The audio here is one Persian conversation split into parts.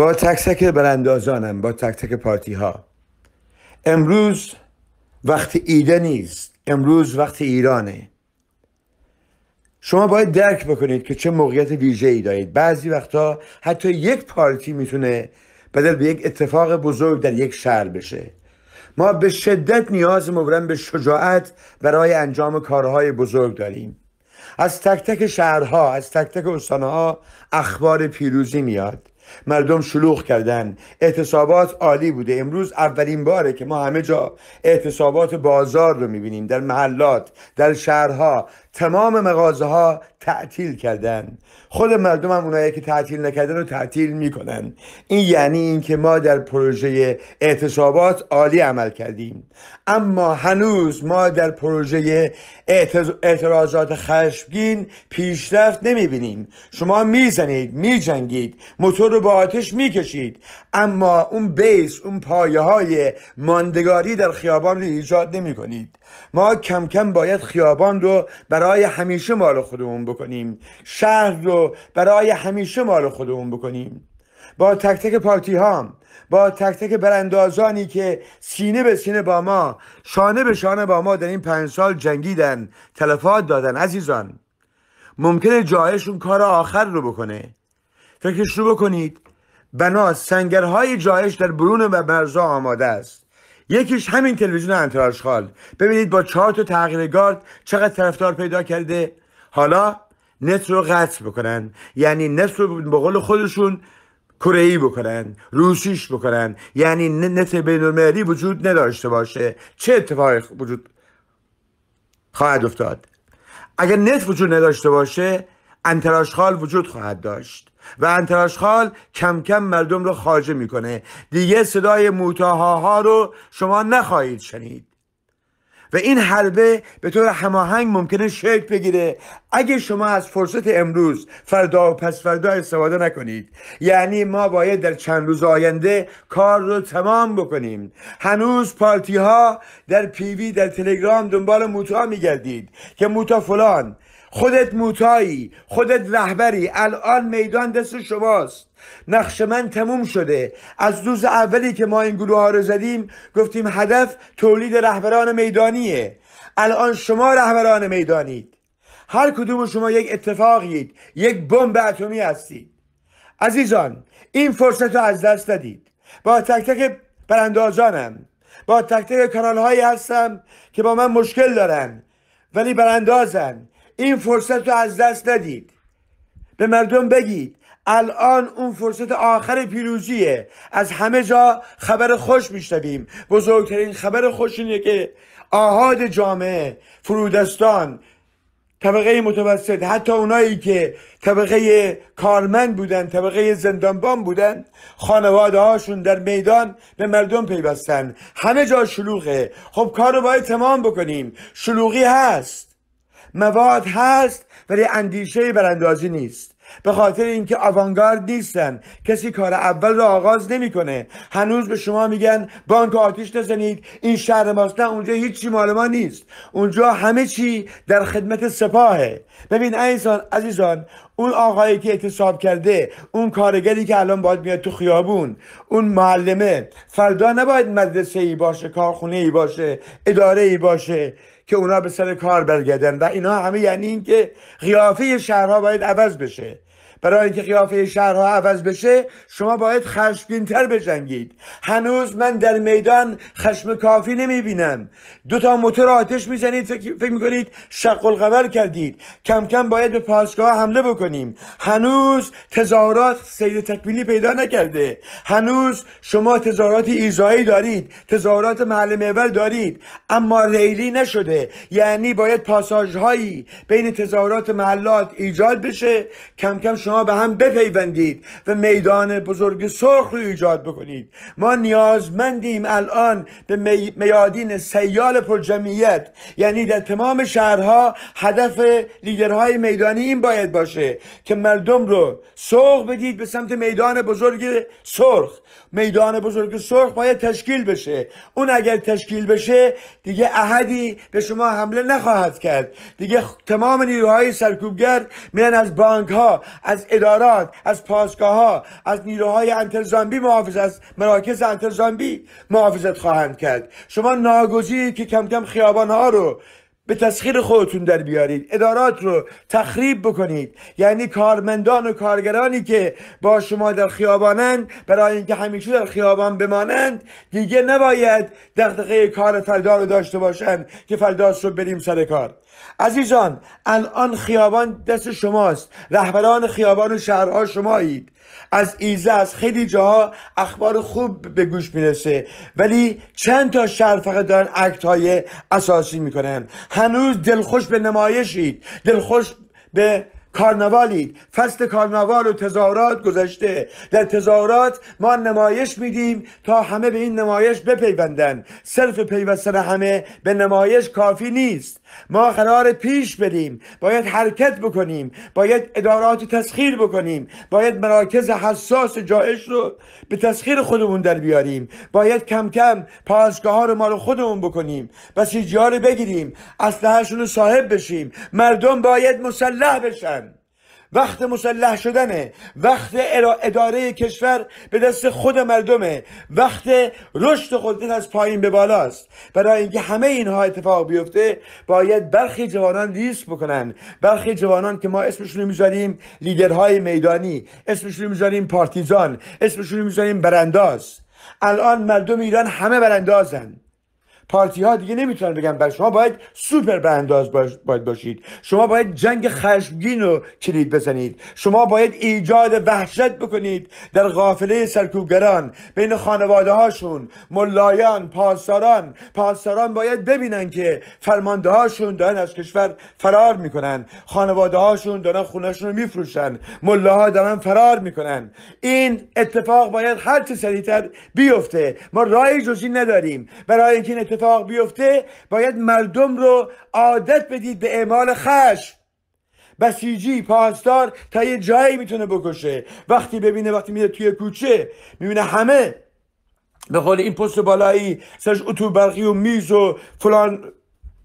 با تک تک براندازانم با تک تک پارتی ها امروز وقت ایده نیست امروز وقت ایرانه شما باید درک بکنید که چه موقعیت ویژه ای دارید بعضی وقتا حتی یک پارتی میتونه بدل به یک اتفاق بزرگ در یک شهر بشه ما به شدت نیاز مبرم به شجاعت برای انجام کارهای بزرگ داریم از تک تک شهرها از تک تک استانها اخبار پیروزی میاد مردم شلوغ کردن اعتصابات عالی بوده امروز اولین باره که ما همه جا اعتصابات بازار رو میبینیم در محلات در شهرها تمام مغازه ها تعطیل کردن خود مردم هم اونایی که تعطیل نکردن رو تعطیل میکنن این یعنی اینکه ما در پروژه اعتصابات عالی عمل کردیم اما هنوز ما در پروژه اعتراضات خشمگین پیشرفت نمیبینیم شما میزنید میجنگید موتور رو با آتش میکشید اما اون بیس اون پایه های ماندگاری در خیابان رو ایجاد نمیکنید ما کم کم باید خیابان رو بر برای همیشه مال خودمون بکنیم شهر رو برای همیشه مال خودمون بکنیم با تک تک پارتی ها با تک تک براندازانی که سینه به سینه با ما شانه به شانه با ما در این پنج سال جنگیدن تلفات دادن عزیزان ممکنه جایشون کار آخر رو بکنه فکرش رو بکنید بنا سنگرهای جایش در برون و مرزا آماده است یکیش همین تلویزیون انتراشخال ببینید با چهار تا تغییر گارد چقدر طرفدار پیدا کرده حالا نت رو قطع بکنن یعنی نت رو به قول خودشون کره ای بکنن روسیش بکنن یعنی نت بینالمللی وجود نداشته باشه چه اتفاقی وجود خواهد افتاد اگر نت وجود نداشته باشه انتراشخال وجود خواهد داشت و انتراشخال کم کم مردم رو خارجه میکنه دیگه صدای ها رو شما نخواهید شنید و این حربه به طور هماهنگ ممکنه شکل بگیره اگه شما از فرصت امروز فردا و پس فردا استفاده نکنید یعنی ما باید در چند روز آینده کار رو تمام بکنیم هنوز پارتی ها در پیوی در تلگرام دنبال موتا میگردید که موتا فلان خودت موتایی خودت رهبری الان میدان دست شماست نقش من تموم شده از روز اولی که ما این گروه ها رو زدیم گفتیم هدف تولید رهبران میدانیه الان شما رهبران میدانید هر کدوم شما یک اتفاقید یک بمب اتمی هستید عزیزان این فرصت رو از دست ندید با تک تک براندازانم با تک تک کانال هایی هستم که با من مشکل دارن ولی براندازن این فرصت رو از دست ندید به مردم بگید الان اون فرصت آخر پیروزیه از همه جا خبر خوش میشنویم بزرگترین خبر خوش اینه که آهاد جامعه فرودستان طبقه متوسط حتی اونایی که طبقه کارمند بودن طبقه زندانبان بودن خانواده هاشون در میدان به مردم پیوستن همه جا شلوغه خب کار رو باید تمام بکنیم شلوغی هست مواد هست ولی اندیشه براندازی نیست به خاطر اینکه آوانگارد نیستن کسی کار اول رو آغاز نمیکنه هنوز به شما میگن بانک آتیش نزنید این شهر ماست نه اونجا هیچی مال ما نیست اونجا همه چی در خدمت سپاهه ببین عزیزان عزیزان اون آقایی که اعتصاب کرده اون کارگری که الان باید میاد تو خیابون اون معلمه فردا نباید مدرسه ای باشه کارخونه ای باشه اداره ای باشه که اونا به سر کار برگردن و اینا همه یعنی اینکه قیافه شهرها باید عوض بشه برای اینکه قیافه شهرها عوض بشه شما باید خشمگینتر بجنگید هنوز من در میدان خشم کافی نمیبینم دو تا موتور آتش میزنید فکر میکنید شق القمر کردید کم کم باید به پاسگاه حمله بکنیم هنوز تظاهرات سیر تکمیلی پیدا نکرده هنوز شما تظاهرات ایزایی دارید تظاهرات محل محور دارید اما ریلی نشده یعنی باید پاساژهایی بین تظاهرات محلات ایجاد بشه کم کم شما شما به هم بپیوندید و میدان بزرگ سرخ رو ایجاد بکنید ما نیازمندیم الان به میادین سیال پرجمعیت یعنی در تمام شهرها هدف لیدرهای میدانی این باید باشه که مردم رو سرخ بدید به سمت میدان بزرگ سرخ میدان بزرگ سرخ باید تشکیل بشه اون اگر تشکیل بشه دیگه احدی به شما حمله نخواهد کرد دیگه تمام نیروهای سرکوبگر میان از بانک ها از از ادارات از پاسگاه ها از نیروهای انتظامی محافظ از مراکز انتظامی محافظت خواهند کرد شما ناگزیرید که کم کم خیابان ها رو به تسخیر خودتون در بیارید ادارات رو تخریب بکنید یعنی کارمندان و کارگرانی که با شما در خیابانند برای اینکه همیشه در خیابان بمانند دیگه نباید دقیقه کار فردا رو داشته باشند که فردا صبح بریم سر کار عزیزان الان خیابان دست شماست رهبران خیابان و شهرها شمایید از ایزه از خیلی جاها اخبار خوب به گوش میرسه ولی چند تا شهر فقط دارن اکت های اساسی میکنن هنوز دلخوش به نمایشید دلخوش به کارنوالید فصل کارنوال و تظاهرات گذشته در تظاهرات ما نمایش میدیم تا همه به این نمایش بپیوندن صرف پیوستن همه به نمایش کافی نیست ما قرار پیش بریم باید حرکت بکنیم باید ادارات تسخیر بکنیم باید مراکز حساس جایش رو به تسخیر خودمون در بیاریم باید کم کم پاسگاه ها رو ما رو خودمون بکنیم بسیجی بگیریم اسلحهشون رو صاحب بشیم مردم باید مسلح بشن وقت مسلح شدنه وقت اداره کشور به دست خود مردمه وقت رشد قدرت از پایین به بالاست برای اینکه همه اینها اتفاق بیفته باید برخی جوانان لیست بکنن برخی جوانان که ما اسمشون میذاریم لیدرهای میدانی اسمشون میذاریم پارتیزان اسمشون میذاریم برانداز الان مردم ایران همه براندازند. پارتی ها دیگه نمیتونن بگن بر شما باید سوپر برانداز باش باید باشید شما باید جنگ خشمگین رو کلید بزنید شما باید ایجاد وحشت بکنید در قافله سرکوبگران بین خانواده هاشون ملایان پاسداران پاسداران باید ببینن که فرمانده هاشون دارن از کشور فرار میکنن خانواده هاشون دارن خونهشون رو میفروشن ملاها دارن فرار میکنن این اتفاق باید هر چه سریعتر بیفته ما راهی جزی نداریم برای اینکه این اتفاق بیفته باید مردم رو عادت بدید به اعمال خشم بسیجی پاسدار تا یه جایی میتونه بکشه وقتی ببینه وقتی میره توی کوچه میبینه همه به قول این پست بالایی سرش اتو برقی و میز و فلان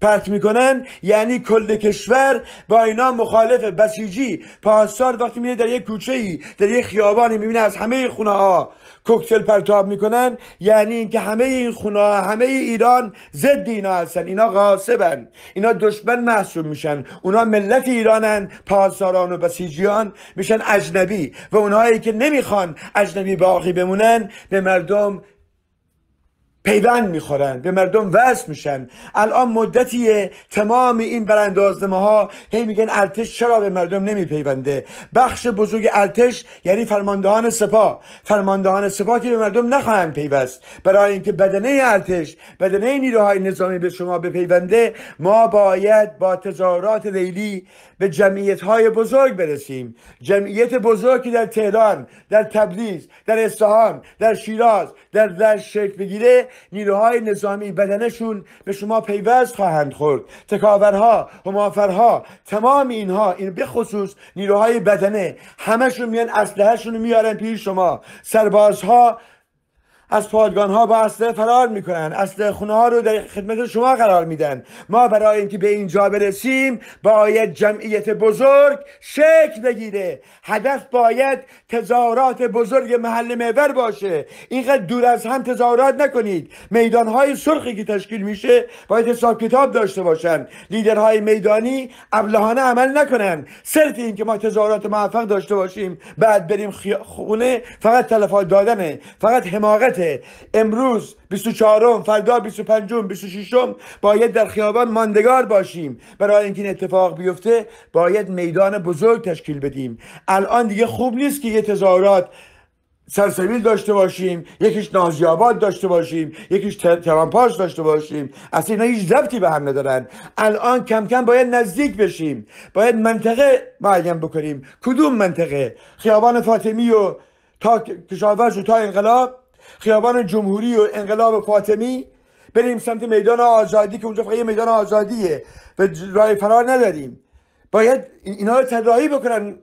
پرت میکنن یعنی کل کشور با اینا مخالف بسیجی پاسدار وقتی میره در یک کوچه ای در یک خیابانی میبینه از همه خونه ها کوکتل پرتاب میکنن یعنی اینکه همه این خونه ها همه ایران ضد اینا هستن اینا غاصبن اینا دشمن محسوب میشن اونا ملت ایرانن پاسداران و بسیجیان میشن اجنبی و اونهایی که نمیخوان اجنبی باقی بمونن به مردم پیوند میخورن به مردم وصل میشن الان مدتی تمام این براندازمه ها هی میگن ارتش چرا به مردم نمیپیونده بخش بزرگ ارتش یعنی فرماندهان سپاه فرماندهان سپاه که به مردم نخواهند پیوست برای اینکه بدنه ارتش بدنه نیروهای نظامی به شما بپیونده ما باید با تظاهرات لیلی به جمعیت های بزرگ برسیم جمعیت بزرگی در تهران در تبریز در اصفهان در شیراز در در شکل بگیره نیروهای نظامی بدنشون به شما پیوست خواهند خورد تکاورها همافرها تمام اینها این بخصوص خصوص نیروهای بدنه همشون میان اسلحهشون میارن پیش شما سربازها از پادگان ها با اسلحه فرار میکنن اسلحه خونه ها رو در خدمت شما قرار میدن ما برای اینکه به اینجا برسیم باید جمعیت بزرگ شکل بگیره هدف باید تظاهرات بزرگ محل محور باشه اینقدر دور از هم تظاهرات نکنید میدان های سرخی که تشکیل میشه باید حساب کتاب داشته باشن های میدانی ابلهانه عمل نکنن صرف اینکه ما تظاهرات موفق داشته باشیم بعد بریم خونه فقط تلفات دادنه فقط حماقت امروز 24 فردا 25 26 باید در خیابان ماندگار باشیم برای اینکه این اتفاق بیفته باید میدان بزرگ تشکیل بدیم الان دیگه خوب نیست که یه تظاهرات سرسویل داشته باشیم یکیش نازیاباد داشته باشیم یکیش ترامپاش داشته باشیم اصلا اینا هیچ ربطی به هم ندارن الان کم کم باید نزدیک بشیم باید منطقه معین بکنیم کدوم منطقه خیابان فاطمی و تا کشاورز و تا انقلاب خیابان جمهوری و انقلاب فاطمی بریم سمت میدان آزادی که اونجا فقط یه میدان آزادیه و رای فرار نداریم باید اینا رو تدایی بکنن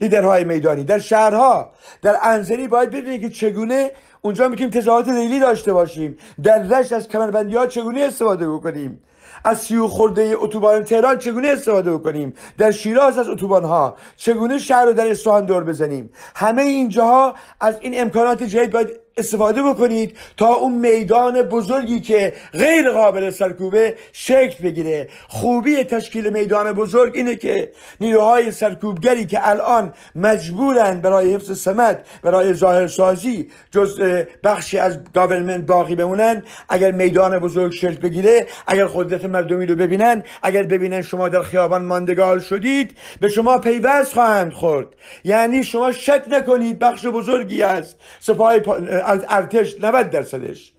لیدرهای میدانی در شهرها در انزلی باید ببینید که چگونه اونجا میکنیم تظاهرات لیلی داشته باشیم در رشت از کمربندی ها چگونه استفاده بکنیم از سیو خورده اتوبان تهران چگونه استفاده بکنیم در شیراز از اتوبان ها چگونه شهر رو در اصفهان دور بزنیم همه اینجاها از این امکانات جدید باید استفاده بکنید تا اون میدان بزرگی که غیر قابل سرکوبه شکل بگیره خوبی تشکیل میدان بزرگ اینه که نیروهای سرکوبگری که الان مجبورن برای حفظ سمت برای ظاهرسازی جز بخشی از گاورمنت باقی بمونن اگر میدان بزرگ شکل بگیره اگر قدرت مردمی رو ببینن اگر ببینن شما در خیابان ماندگار شدید به شما پیوست خواهند خورد یعنی شما شک نکنید بخش بزرگی از سپاه از ارتش 90 درصدش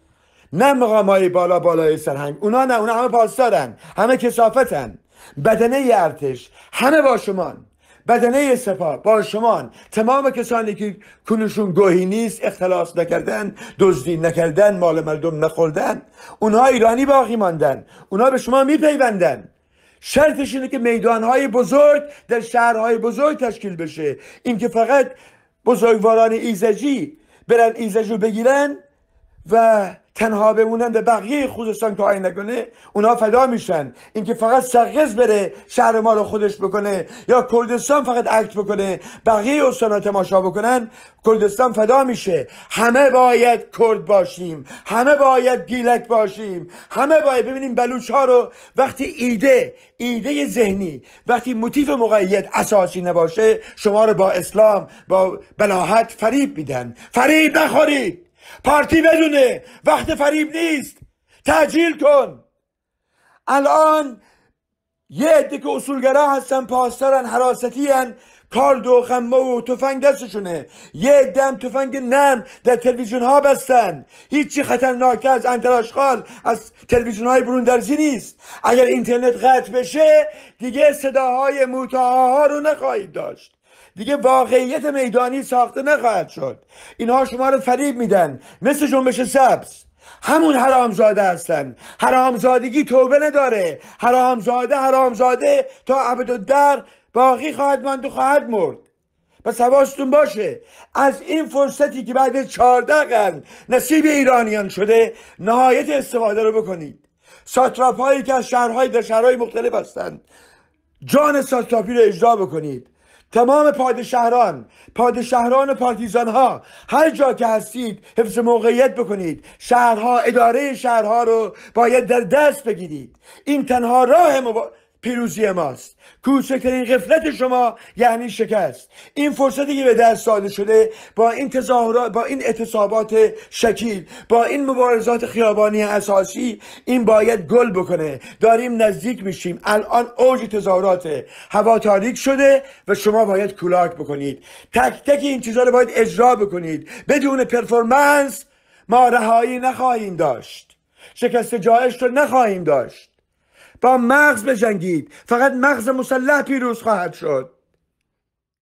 نه مقام های بالا بالای سرهنگ اونا نه اونا همه پاسدارن همه کسافتن بدنه ارتش همه با شمان بدنه سپاه با شمان تمام کسانی که کنشون گوهی نیست اختلاس نکردن دزدی نکردن مال مردم نخوردن اونها ایرانی باقی ماندن اونها به شما میپیوندن شرطش اینه که میدانهای بزرگ در شهرهای بزرگ تشکیل بشه اینکه فقط بزرگواران ایزجی برن ایزج رو بگیرن و تنها بمونن به بقیه خوزستان که آین نکنه اونا فدا میشن اینکه فقط سرقز بره شهر ما رو خودش بکنه یا کردستان فقط عکس بکنه بقیه استانا تماشا بکنن کردستان فدا میشه همه باید کرد باشیم همه باید گیلک باشیم همه باید ببینیم بلوچ ها رو وقتی ایده ایده ذهنی وقتی موتیف مقید اساسی نباشه شما رو با اسلام با بلاحت فریب میدن فریب نخورید پارتی بدونه وقت فریب نیست تعجیل کن الان یه عده که اصولگرا هستن پاسدارن حراستی هن کارد و خمه و تفنگ دستشونه یه دم تفنگ نم در تلویزیون ها بستن هیچی خطرناکه از انتراشقال از تلویزیون های بروندرزی نیست اگر اینترنت قطع بشه دیگه صداهای موتاها رو نخواهید داشت دیگه واقعیت میدانی ساخته نخواهد شد اینها شما رو فریب میدن مثل جنبش سبز همون حرامزاده هستن حرامزادگی توبه نداره حرامزاده حرامزاده تا ابد در باقی خواهد ماند و خواهد مرد پس حواستون باشه از این فرصتی که بعد چهارده قرن نصیب ایرانیان شده نهایت استفاده رو بکنید ساتراپ که از شهرهای در شهرهای مختلف هستند جان ساتراپی رو اجرا بکنید تمام پادشهران پادشهران و پارتیزان ها هر جا که هستید حفظ موقعیت بکنید شهرها اداره شهرها رو باید در دست بگیرید این تنها راه مبا... پیروزی ماست کوچکترین غفلت شما یعنی شکست این فرصتی که به دست داده شده با این تظاهرات با این اعتصابات شکیل با این مبارزات خیابانی اساسی این باید گل بکنه داریم نزدیک میشیم الان اوج تظاهرات هوا تاریک شده و شما باید کولاک بکنید تک تک این چیزها رو باید اجرا بکنید بدون پرفورمنس ما رهایی نخواهیم داشت شکست جایش رو نخواهیم داشت با مغز بجنگید فقط مغز مسلح پیروز خواهد شد